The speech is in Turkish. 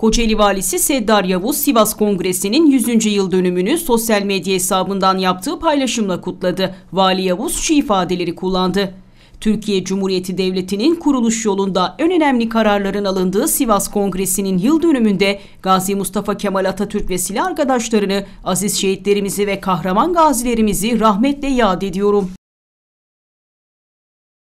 Kocaeli Valisi Seddar Yavuz Sivas Kongresi'nin 100. yıl dönümünü sosyal medya hesabından yaptığı paylaşımla kutladı. Vali Yavuz şu ifadeleri kullandı. Türkiye Cumhuriyeti Devleti'nin kuruluş yolunda en önemli kararların alındığı Sivas Kongresi'nin yıl dönümünde Gazi Mustafa Kemal Atatürk ve silah arkadaşlarını, aziz şehitlerimizi ve kahraman gazilerimizi rahmetle yad ediyorum.